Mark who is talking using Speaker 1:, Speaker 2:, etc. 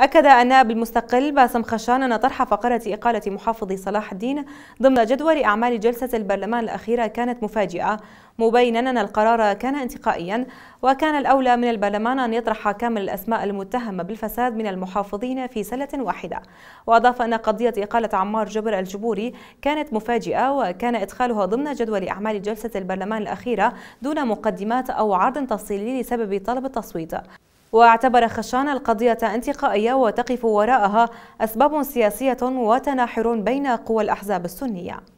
Speaker 1: أكد النائب المستقل باسم خشان أن طرح فقرة إقالة محافظ صلاح الدين ضمن جدول أعمال جلسة البرلمان الأخيرة كانت مفاجئة مبينا أن القرار كان انتقائيا وكان الأولى من البرلمان أن يطرح كامل الأسماء المتهمة بالفساد من المحافظين في سلة واحدة وأضاف أن قضية إقالة عمار جبر الجبوري كانت مفاجئة وكان إدخالها ضمن جدول أعمال جلسة البرلمان الأخيرة دون مقدمات أو عرض تفصيلي لسبب طلب التصويت واعتبر خشان القضية انتقائية وتقف وراءها أسباب سياسية وتناحر بين قوى الأحزاب السنية